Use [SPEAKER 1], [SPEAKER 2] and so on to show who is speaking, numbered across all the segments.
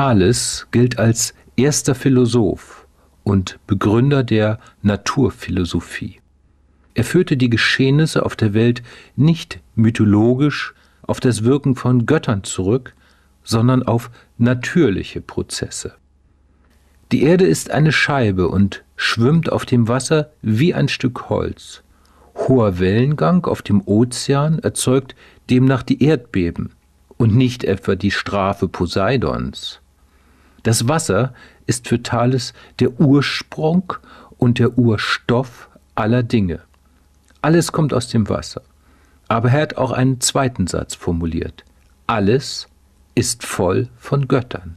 [SPEAKER 1] Thales gilt als erster Philosoph und Begründer der Naturphilosophie. Er führte die Geschehnisse auf der Welt nicht mythologisch auf das Wirken von Göttern zurück, sondern auf natürliche Prozesse. Die Erde ist eine Scheibe und schwimmt auf dem Wasser wie ein Stück Holz. Hoher Wellengang auf dem Ozean erzeugt demnach die Erdbeben und nicht etwa die Strafe Poseidons. Das Wasser ist für Thales der Ursprung und der Urstoff aller Dinge. Alles kommt aus dem Wasser. Aber er hat auch einen zweiten Satz formuliert. Alles ist voll von Göttern.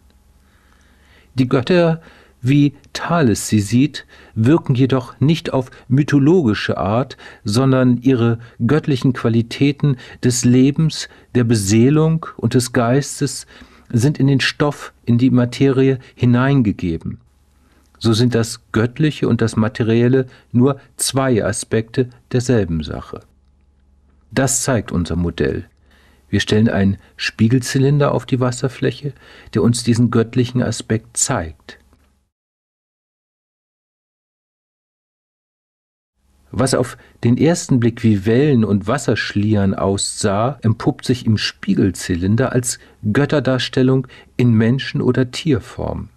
[SPEAKER 1] Die Götter, wie Thales sie sieht, wirken jedoch nicht auf mythologische Art, sondern ihre göttlichen Qualitäten des Lebens, der Beseelung und des Geistes sind in den Stoff, in die Materie hineingegeben. So sind das Göttliche und das Materielle nur zwei Aspekte derselben Sache. Das zeigt unser Modell. Wir stellen einen Spiegelzylinder auf die Wasserfläche, der uns diesen göttlichen Aspekt zeigt. Was auf den ersten Blick wie Wellen und Wasserschlieren aussah, empuppt sich im Spiegelzylinder als Götterdarstellung in Menschen- oder Tierform.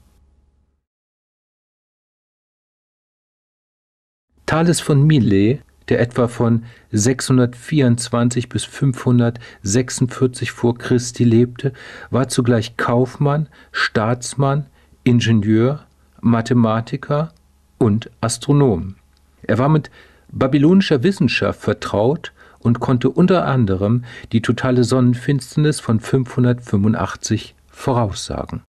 [SPEAKER 1] Thales von Millet, der etwa von 624 bis 546 vor Christi lebte, war zugleich Kaufmann, Staatsmann, Ingenieur, Mathematiker und Astronom. Er war mit babylonischer Wissenschaft vertraut und konnte unter anderem die totale Sonnenfinsternis von 585 voraussagen